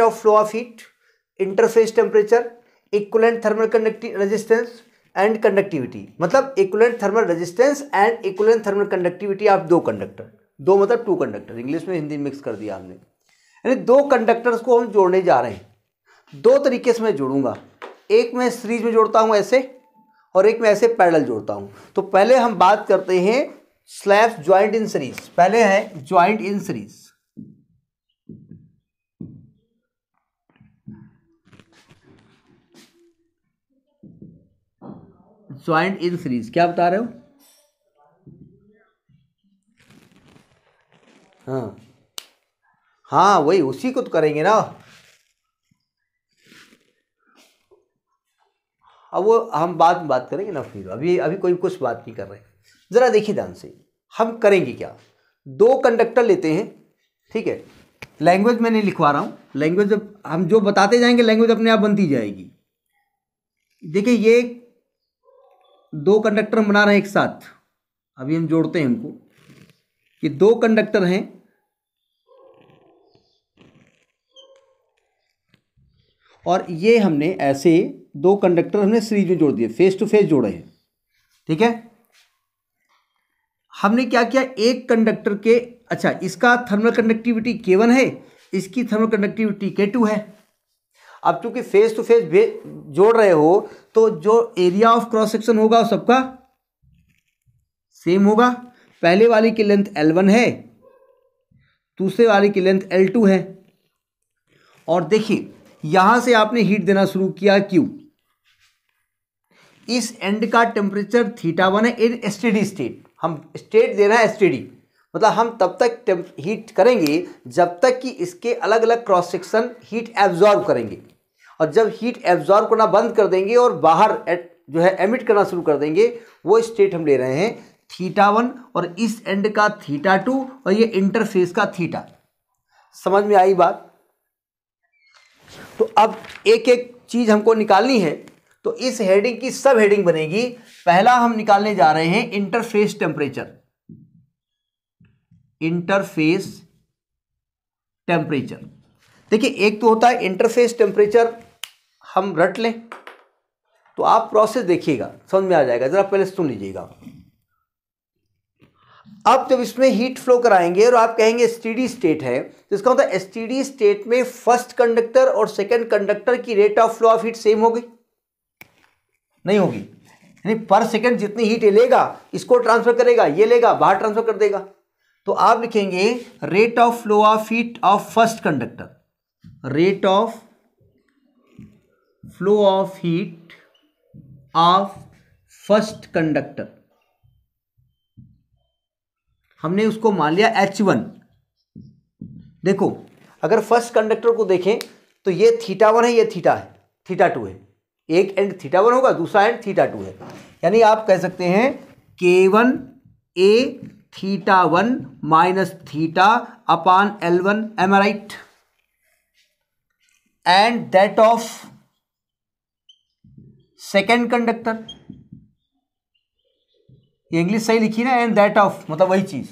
Of flow of heat interface temperature equivalent thermal conductive resistance and conductivity मतलब equivalent thermal resistance and equivalent thermal conductivity of दो conductor दो मतलब to conductor English में Hindi mix कर दिया हमने यानी दो कंडक्टर्स को हम जोड़ने जा रहे हैं दो तरीके से मैं जोड़ूंगा एक मैं सीरीज में जोड़ता हूँ ऐसे और एक मैं ऐसे पैडल जोड़ता हूँ तो पहले हम बात करते हैं स्लैब्स ज्वाइंट इन सीरीज पहले है joint in series joint in series क्या बता रहे हो हाँ हाँ वही उसी को तो करेंगे ना अब वो हम बाद में बात करेंगे ना फिर अभी अभी कोई कुछ बात नहीं कर रहे ज़रा देखिए ध्यान से हम करेंगे क्या दो कंडक्टर लेते हैं ठीक है लैंग्वेज मैं नहीं लिखवा रहा हूँ लैंग्वेज हम जो बताते जाएंगे लैंग्वेज अपने आप बनती जाएगी देखिए ये दो कंडक्टर बना रहे हैं एक साथ अभी हम जोड़ते हैं इनको कि दो कंडक्टर हैं और ये हमने ऐसे दो कंडक्टर हमने सीरीज में जोड़ दिए फेस टू फेस जोड़े हैं ठीक है हमने क्या किया एक कंडक्टर के अच्छा इसका थर्मल कंडक्टिविटी के वन है इसकी थर्मल कंडक्टिविटी के टू है अब चूंकि फेस टू फेस जोड़ रहे हो तो जो एरिया ऑफ क्रॉस सेक्शन होगा सबका सेम होगा पहले वाली की लेंथ एल वन है दूसरे वाली की लेंथ एल टू है और देखिए यहां से आपने हीट देना शुरू किया क्यू इस एंड का टेम्परेचर थीटा वन है इन स्टेडी स्टेट हम स्टेट दे रहा है स्टेडी मतलब हम तब तक हीट करेंगे जब तक कि इसके अलग अलग क्रॉस सेक्शन हीट एब्जॉर्ब करेंगे और जब हीट एब्जॉर्ब करना बंद कर देंगे और बाहर जो है एमिट करना शुरू कर देंगे वो स्टेट हम ले रहे हैं थीटा वन और इस एंड का थीटा टू और ये इंटरफेस का थीटा समझ में आई बात तो अब एक एक चीज़ हमको निकालनी है तो इस हेडिंग की सब हेडिंग बनेगी पहला हम निकालने जा रहे हैं इंटरफेस टेम्परेचर इंटरफेस टेम्परेचर देखिए एक तो होता है इंटरफेस टेम्परेचर हम रट लें तो आप प्रोसेस देखिएगा समझ में आ जाएगा ज़रा पहले सुन लीजिएगा आप जब इसमें हीट फ्लो कराएंगे और आप कहेंगे स्टीडी स्टेट है तो इसका होता है स्टीडी स्टेट में फर्स्ट कंडक्टर और सेकंड कंडक्टर की rate of flow of heat same होगी नहीं होगी यानी पर सेकंड जितनी हीट लेगा इसको ट्रांसफर करेगा ये लेगा बाहर ट्रांसफर कर देगा तो आप लिखेंगे rate of flow of heat of first conductor rate of flow of heat of first conductor हमने उसको मान लिया एच वन देखो अगर फर्स्ट कंडक्टर को देखें तो ये थीटा वन है ये थीटा है थीटा टू है एक एंड थीटा वन होगा दूसरा एंड थीटा टू है यानी आप कह सकते हैं K one A theta one minus theta upon L one M right and that of second conductor English सही लिखी ना एंड दैट ऑफ मतलब वही चीज़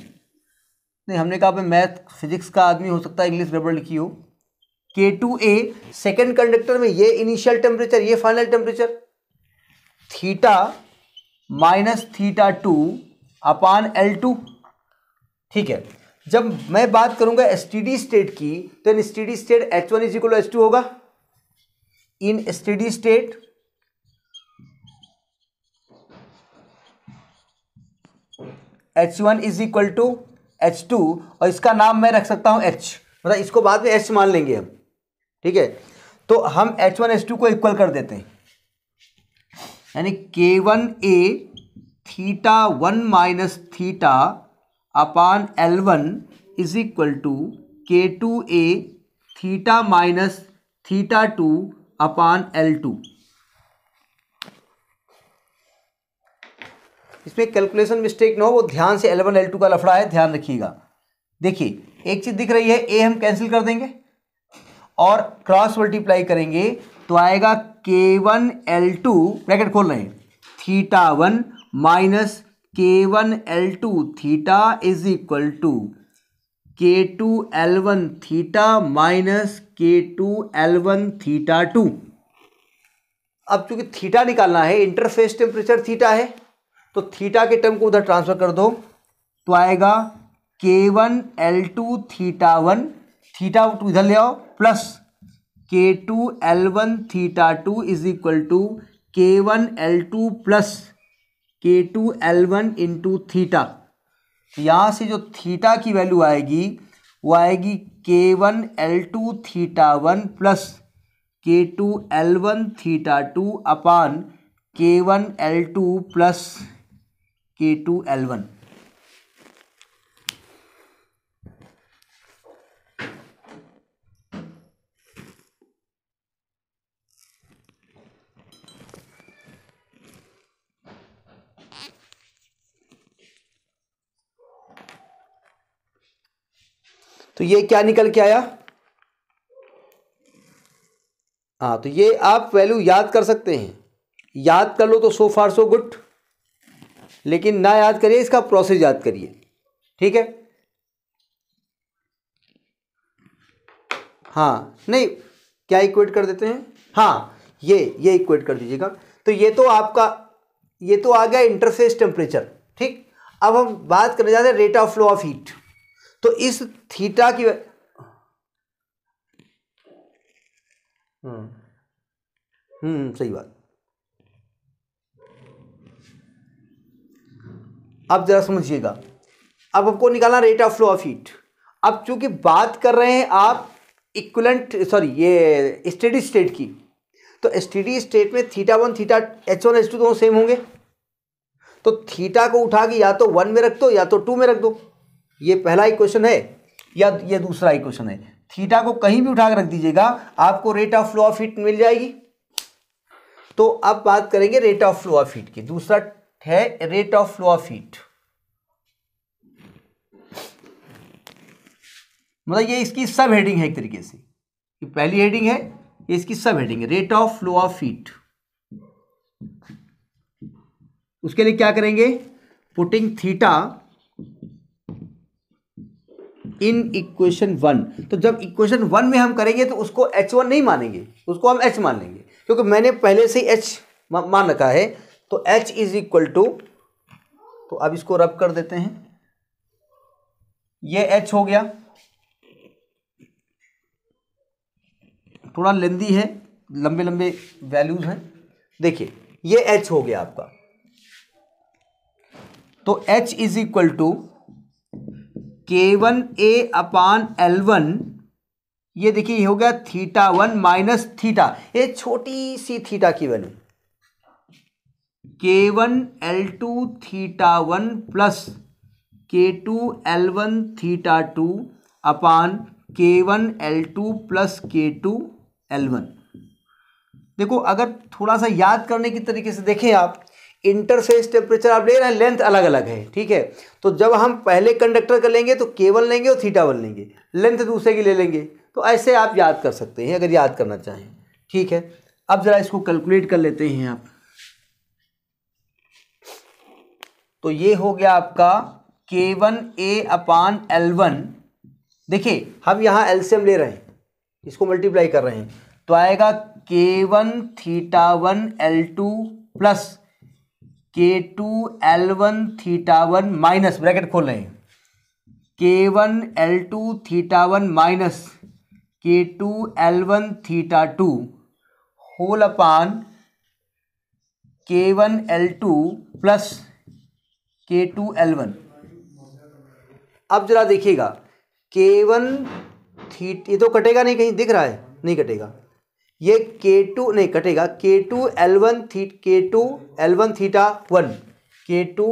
नहीं हमने कहा मैथ फिजिक्स का आदमी हो सकता है इंग्लिश गड़बड़ लिखी हो के टू ए सेकेंड कंडक्टर में ये इनिशियल टेम्परेचर ये final temperature theta minus theta two upon L two ठीक है जब मैं बात करूंगा स्टडी स्टेट की तो in steady state H one is equal H two होगा in steady state H one is equal to H two और इसका नाम मैं रख सकता हूं एच मतलब इसको बाद में एच मान लेंगे हम ठीक है तो हम एच वन एच टू को इक्वल कर देते हैं यानी K one A theta one minus theta upon L one is equal to K two A theta minus theta two upon L two इसमें कैलकुलेशन मिस्टेक ना हो वो ध्यान से वन एल टू का लफड़ा है ध्यान रखिएगा देखिए एक चीज़ दिख रही है ए हम कैंसिल कर देंगे और क्रॉस मल्टीप्लाई करेंगे तो आएगा K one L to bracket खोल रहे हैं theta one minus K one L two theta is equal to K two L one theta minus K two L one theta two अब चूंकि थीटा निकालना है इंटरफेस टेम्परेचर थीटा है तो theta के टर्म को उधर ट्रांसफर कर दो तो आएगा K one L two theta one theta two इधर ले आओ plus K two L one theta two is equal to K one L two plus K two L one into theta यहाँ से जो थीटा की वैल्यू आएगी वो आएगी K one L two theta one plus K two L one theta two upon K one L two plus K two L one तो ये क्या निकल के आया हाँ तो ये आप वैल्यू याद कर सकते हैं याद कर लो तो सो फार सो गुड लेकिन ना याद करिए इसका प्रोसेस याद करिए ठीक है हाँ नहीं क्या इक्वेट कर देते हैं हाँ ये ये इक्वेट कर दीजिएगा तो ये तो आपका ये तो आ गया इंटरफेस टेम्परेचर ठीक अब हम बात करने जाते हैं rate of flow of heat तो इस थीटा की हम्म, हम्म सही बात अब जरा समझिएगा अब आपको निकालना rate of flow of heat अब चूंकि बात कर रहे हैं आप इक्वलेंट सॉरी ये स्टेडी स्टेट की तो स्टेडी स्टेट में theta one theta H one H two दोनों सेम होंगे तो थीटा को उठा के या तो वन में रख दो या तो टू में रख दो ये पहला इक्वेशन है या ये दूसरा इक्वेशन है थीटा को कहीं भी उठा कर रख दीजिएगा आपको rate of flow of heat मिल जाएगी तो अब बात करेंगे rate of flow of heat की दूसरा है rate of flow of heat मतलब ये इसकी सब हेडिंग है एक तरीके से ये पहली हेडिंग है ये इसकी सब हेडिंग है rate of flow of heat उसके लिए क्या करेंगे putting theta in equation one तो जब इक्वेशन वन में हम करेंगे तो उसको एच वन नहीं मानेंगे उसको हम एच मान लेंगे क्योंकि मैंने पहले से एच मान रखा है तो एच इज इक्वल टू तो अब इसको रब कर देते हैं ये एच हो गया थोड़ा लेंदी है लंबे लंबे वैल्यूज हैं देखिए ये एच हो गया आपका तो H is equal to K one A upon L one ये देखिए हो गया थीटा वन माइनस थीटा ये छोटी सी थीटा की value K one L two theta one plus K two L one theta two upon K one L two plus K two L one देखो अगर थोड़ा सा याद करने की तरीके से देखें आप इंटरफेस टेम्परेचर आप ले रहे हैं लेंथ अलग अलग है ठीक है तो जब हम पहले कंडक्टर का लेंगे तो केवल लेंगे और थीटा वन लेंगे लेंथ दूसरे की ले लेंगे तो ऐसे आप याद कर सकते हैं अगर याद करना चाहें ठीक है अब ज़रा इसको कैलकुलेट कर लेते हैं आप तो ये हो गया आपका K one A upon L one देखिए हम यहाँ एल्शियम ले रहे हैं इसको मल्टीप्लाई कर रहे हैं तो आएगा K one theta one L two plus K two L one theta one minus bracket खोल रहे K one L two theta one minus K two L one theta two whole upon K one L two plus K two L one अब जरा देखिएगा के one थी ये तो कटेगा नहीं कहीं दिख रहा है नहीं कटेगा ये के टू नहीं कटेगा के टू एल वन थी K two L one theta one K two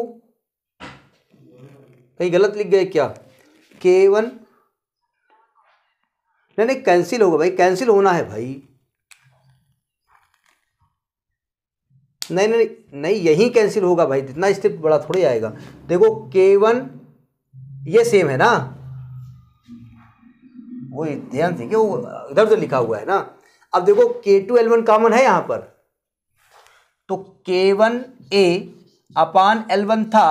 कहीं गलत लिख गए क्या के वन नहीं नहीं कैंसिल होगा भाई कैंसिल होना है भाई नहीं नहीं नहीं यही कैंसिल होगा भाई जितना स्टेप बड़ा थोड़ी आएगा देखो के वन ये सेम है ना वो ध्यान से क्यों इधर उधर लिखा हुआ है ना अब देखो के टू एल वन कॉमन है यहां पर तो K one A upon L one था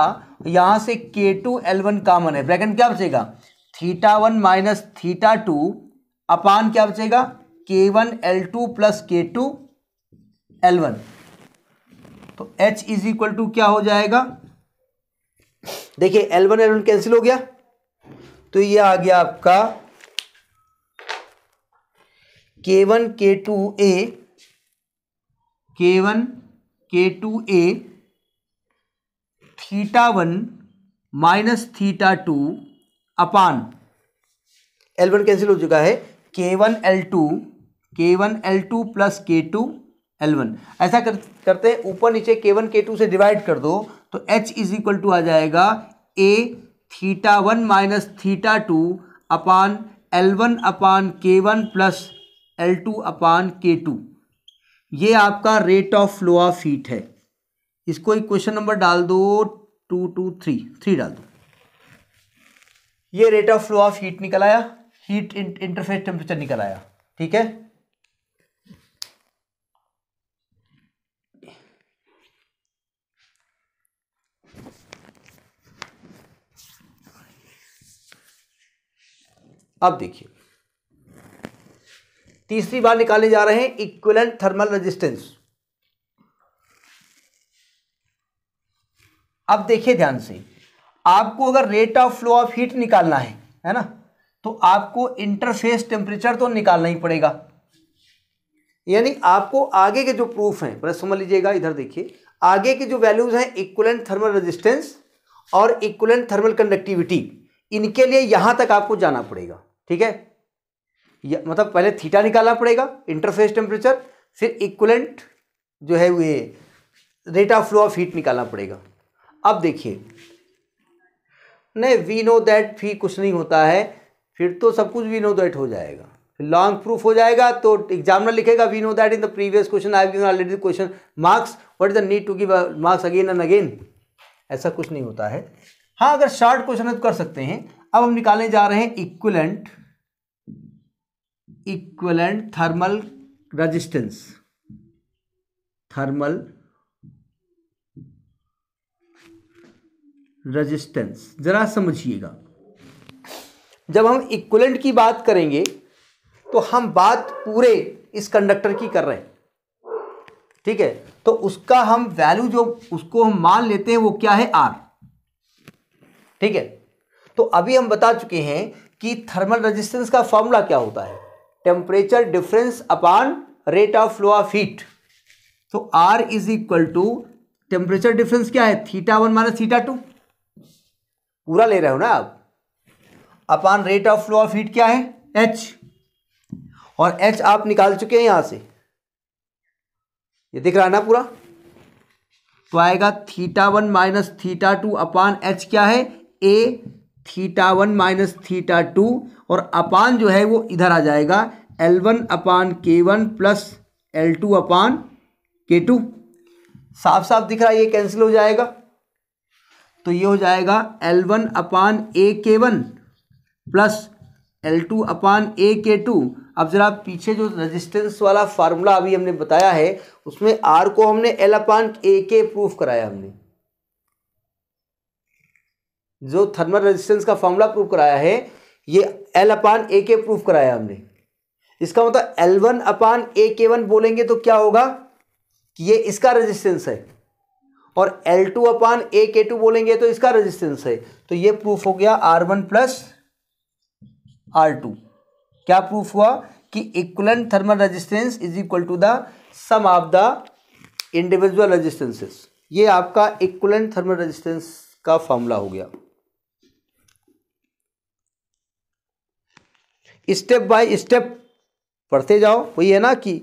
यहां से K two L one common है ब्रैकेट क्या बचेगा theta one minus theta two upon क्या बचेगा K one L two plus K two L one तो एच इज इक्वल टू क्या हो जाएगा देखिए L one L one cancel हो गया तो ये आ गया आपका K one K two A K one K two A theta one minus theta two upon L one cancel हो चुका है K one L two K one L two plus K two L one ऐसा कर, करते हैं ऊपर नीचे के वन के टू से डिवाइड कर दो तो एच इज इक्वल टू आ जाएगा A theta one minus theta two upon L one upon K one plus L two upon K two ये आपका rate of flow of heat है इसको एक क्वेश्चन नंबर डाल दो टू टू थ्री थ्री डाल दो ये rate of flow of heat निकल आया हीट इंटरफेस टेम्परेचर निकल आया ठीक है अब देखिए तीसरी बार निकाले जा रहे हैं इक्विलेंट थर्मल रेजिस्टेंस अब देखिए ध्यान से आपको अगर rate of flow of heat निकालना है है ना तो आपको इंटरफेस टेम्परेचर तो निकालना ही पड़ेगा यानी आपको आगे के जो प्रूफ हैं बस समझ लीजिएगा इधर देखिए आगे के जो वैल्यूज़ हैं इक्वलेंट थर्मल रेजिस्टेंस और इक्वलेंट थर्मल कंडक्टिविटी इनके लिए यहां तक आपको जाना पड़ेगा ठीक है या मतलब पहले थीटा निकालना पड़ेगा इंटरफेस टेम्परेचर फिर इक्वलेंट जो है ये rate of flow of heat निकालना पड़ेगा अब देखिए नहीं वी नो दैट फी कुछ नहीं होता है फिर तो सब कुछ वी नो दैट हो जाएगा फिर लॉन्ग प्रूफ हो जाएगा तो एग्जामिनर लिखेगा we know that in the previous question I given already question marks what is the need to give marks again and again ऐसा कुछ नहीं होता है हाँ अगर शॉर्ट क्वेश्चन तो कर सकते हैं अब हम निकालने जा रहे हैं equivalent equivalent thermal resistance thermal resistance जरा समझिएगा जब हम इक्वलेंट की बात करेंगे तो हम बात पूरे इस कंडक्टर की कर रहे हैं ठीक है तो उसका हम वैल्यू जो उसको हम मान लेते हैं वो क्या है आर ठीक है तो अभी हम बता चुके हैं कि थर्मल रेजिस्टेंस का फॉर्मूला क्या होता है temperature difference upon rate of flow of heat तो R is equal to temperature difference क्या है theta one minus theta two पूरा ले रहे हो ना आप upon rate of flow of heat क्या है एच और एच आप निकाल चुके हैं यहां से ये दिख रहा है ना पूरा तो आएगा theta one minus theta two upon H क्या है A theta one minus theta two और अपान जो है वो इधर आ जाएगा L one upon K one plus L two upon K two साफ साफ दिख रहा है ये कैंसिल हो जाएगा तो ये हो जाएगा L one upon A K one plus L two upon A K two अब जरा पीछे जो रेजिस्टेंस वाला फार्मूला अभी हमने बताया है उसमें आर को हमने एल अपान ए के प्रूफ कराया हमने जो थर्मल रेजिस्टेंस का फॉर्मूला प्रूव कराया है ये एल अपान ए के प्रूफ कराया हमने इसका मतलब L one upon A K one बोलेंगे तो क्या होगा कि ये इसका रेजिस्टेंस है और L two upon A K to बोलेंगे तो इसका रेजिस्टेंस है तो ये प्रूफ हो गया R one plus R two क्या प्रूफ हुआ कि equivalent thermal resistance is equal to the sum of the individual resistances ये आपका इक्वलन थर्मल रेजिस्टेंस का फॉर्मूला हो गया स्टेप बाय स्टेप पढ़ते जाओ वही है ना कि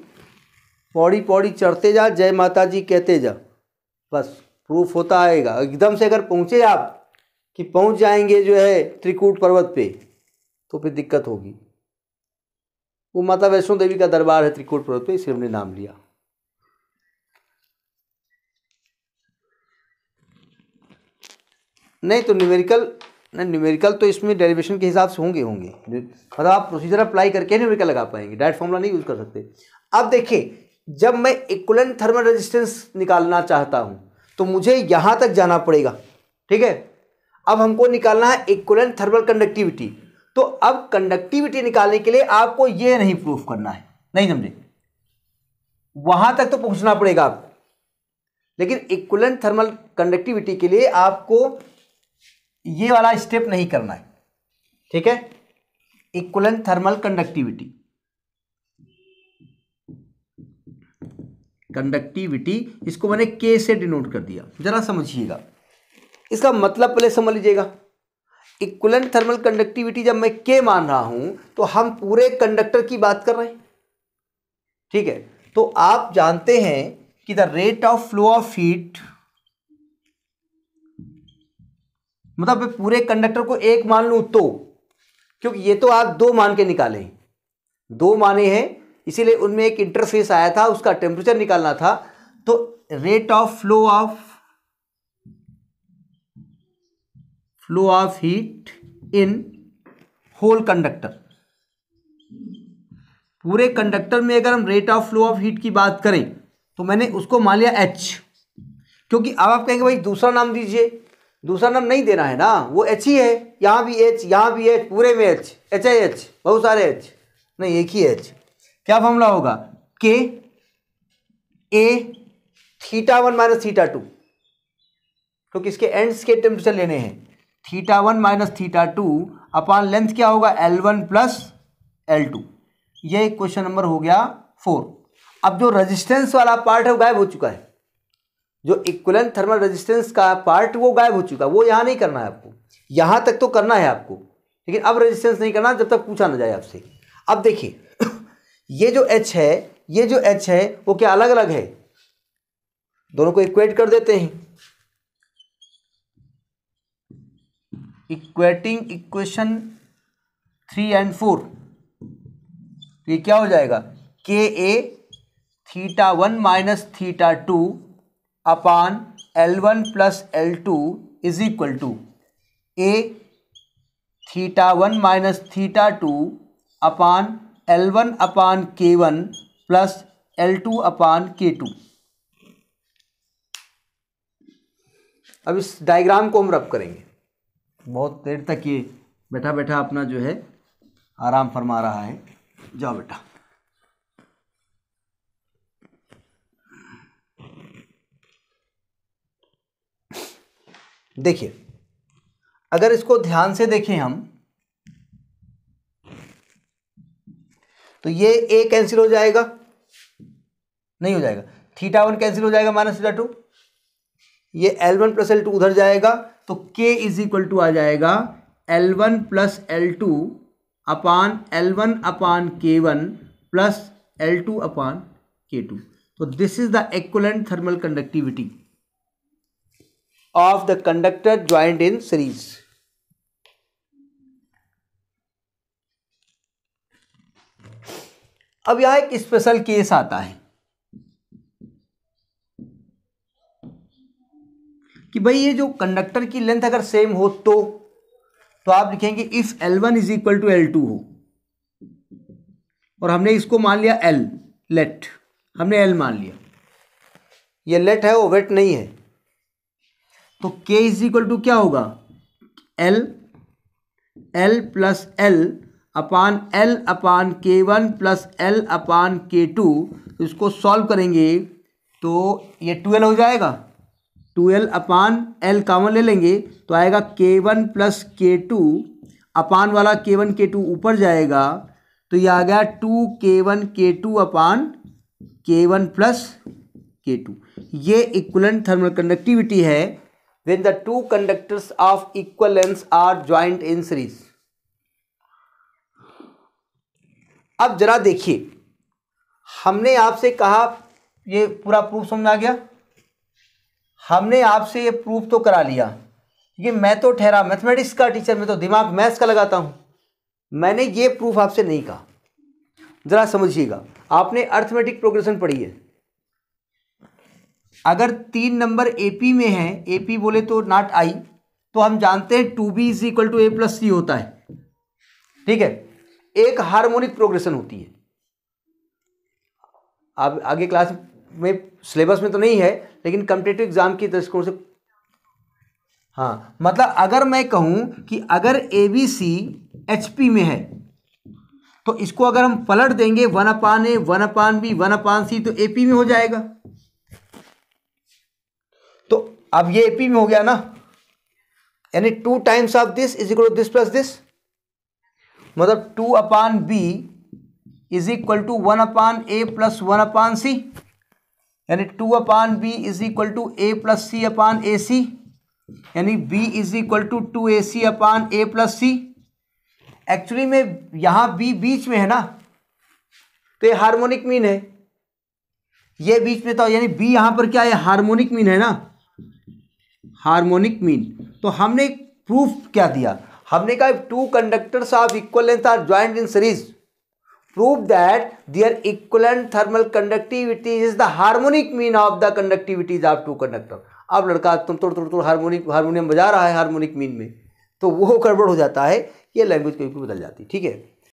पौड़ी पौड़ी चढ़ते जा जय माता जी कहते जा बस प्रूफ होता आएगा एकदम से अगर पहुँचे आप कि पहुँच जाएंगे जो है त्रिकूट पर्वत पे तो फिर दिक्कत होगी वो माता वैष्णो देवी का दरबार है त्रिकूट पर्वत पे इसलिए हमने नाम लिया नहीं तो न्यूमेरिकल ना न्यूमेरिकल तो इसमें डेरिवेशन के हिसाब से होंगे होंगे मतलब आप प्रोसीजर अप्लाई करके न्यूमेरिकल लगा पाएंगे डायरेक्ट फॉर्मूला नहीं यूज़ कर सकते अब देखिए जब मैं इक्वलन थर्मल रेजिस्टेंस निकालना चाहता हूँ तो मुझे यहाँ तक जाना पड़ेगा ठीक है अब हमको निकालना है इक्वलन थर्मल कंडक्टिविटी तो अब कंडक्टिविटी निकालने के लिए आपको ये नहीं प्रूफ करना है नहीं समझे वहां तक तो पहुंचना पड़ेगा आपको लेकिन इक्वलन थर्मल कंडक्टिविटी के लिए आपको ये वाला स्टेप नहीं करना है ठीक है इक्वलन थर्मल कंडक्टिविटी कंडक्टिविटी इसको मैंने के से डिनोट कर दिया जरा समझिएगा इसका मतलब पहले समझ लीजिएगा इक्वलन थर्मल कंडक्टिविटी जब मैं के मान रहा हूं तो हम पूरे कंडक्टर की बात कर रहे हैं ठीक है तो आप जानते हैं कि the rate of flow of heat मतलब पूरे कंडक्टर को एक मान लू तो क्योंकि ये तो आप दो मान के निकाले दो माने हैं इसीलिए उनमें एक इंटरफेस आया था उसका टेम्परेचर निकालना था तो rate of flow of flow of heat in whole conductor पूरे कंडक्टर में अगर हम rate of flow of heat की बात करें तो मैंने उसको मान लिया एच क्योंकि अब आप कहेंगे भाई दूसरा नाम दीजिए दूसरा नाम नहीं देना है ना वो एच ही है यहाँ भी एच यहाँ भी एच पूरे में एच एच आई एच बहुत सारे एच नहीं एक ही एच क्या फॉर्मूला होगा K A theta one minus theta two क्योंकि इसके एंड्स के टेम्परेचर लेने हैं theta one minus theta two upon length क्या होगा L one plus L two ये क्वेश्चन नंबर हो गया फोर अब जो रेजिस्टेंस वाला पार्ट है वो गायब हो चुका है जो इक्वलन थर्मल रेजिस्टेंस का पार्ट वो गायब हो चुका है वो यहाँ नहीं करना है आपको यहाँ तक तो करना है आपको लेकिन अब रेजिस्टेंस नहीं करना जब तक पूछा ना जाए आपसे अब देखिए ये जो एच है ये जो एच है वो क्या अलग अलग है दोनों को इक्वेट कर देते हैं equating equation three and four ये क्या हो जाएगा K A theta one minus theta two upon L one plus L two is equal to A theta one minus theta two upon L one upon K one plus L two upon K two अब इस diagram को हम रब करेंगे बहुत देर तक ये बैठा बैठा अपना जो है आराम फरमा रहा है जाओ बेटा देखिए अगर इसको ध्यान से देखें हम तो ये ए कैंसिल हो जाएगा नहीं हो जाएगा थीटा वन कैंसिल हो जाएगा माइनस थीटा टू ये L one plus L two उधर जाएगा तो के इज इक्वल टू आ जाएगा L one plus L two upon L one upon K one plus L two upon K two तो this is the equivalent thermal conductivity of the conductor joined in series. अब यहां एक special case आता है कि भाई ये जो कंडक्टर की लेंथ अगर सेम हो तो तो आप लिखेंगे if L1 one is equal to L two हो और हमने इसको मान लिया L लेट हमने L मान लिया ये लेट है वो वेट नहीं है तो के इज इक्वल टू क्या होगा L L plus L upon L upon K one plus L upon K to इसको सॉल्व करेंगे तो ये ट्वेल्व हो जाएगा ट्वेल्व अपान एल कामन ले लेंगे तो आएगा K one plus K two upon वाला के वन के टू ऊपर जाएगा तो ये आ गया to K one K two upon K one plus K two ये इक्वलन थर्मल कंडक्टिविटी है when the two conductors of equal lengths are joined in series अब जरा देखिए हमने आपसे कहा ये पूरा प्रूफ समझ आ गया हमने आपसे ये प्रूफ तो करा लिया ये मैं तो ठहरा मैथमेटिक्स का टीचर मैं तो दिमाग मैथ्स का लगाता हूँ मैंने ये प्रूफ आपसे नहीं कहा ज़रा समझिएगा आपने अर्थमेटिक प्रोग्रेशन पढ़ी है अगर तीन नंबर एपी में है एपी बोले तो नॉट आई तो हम जानते हैं two B is equal to A plus C होता है ठीक है एक हार्मोनिक प्रोग्रेशन होती है अब आगे क्लास में सिलेबस में तो नहीं है लेकिन कंपिटेटिव एग्जाम के दृष्टिकोण से हाँ मतलब अगर मैं कहूँ कि अगर A B C H P में है तो इसको अगर हम पलट देंगे one upon A one upon B one upon C तो ए पी में हो जाएगा तो अब ये ए पी में हो गया ना यानी two times of this is equal to this plus this मतलब two upon B is equal to one upon A plus one upon C यानी two upon B is equal to A plus C upon A C यानी B is equal to two A C upon A plus C actually में यहाँ B बीच में है ना तो ये harmonic mean है ये बीच में था यानी बी यहाँ पर क्या है हार्मोनिक मीन है ना हार्मोनिक मीन तो हमने प्रूफ क्या दिया हमने कहा two conductors of equal length are joint in series proof that their equivalent thermal conductivity is the harmonic mean of the conductivities of two conductor अब लड़का तुम तोड़ तोड़ तोड़ हारमोनिक हारमोनियम बजा रहा है हारमोनिक मीन में तो वो गड़बड़ हो जाता है ये लैंग्वेज कभी बदल जाती है ठीक है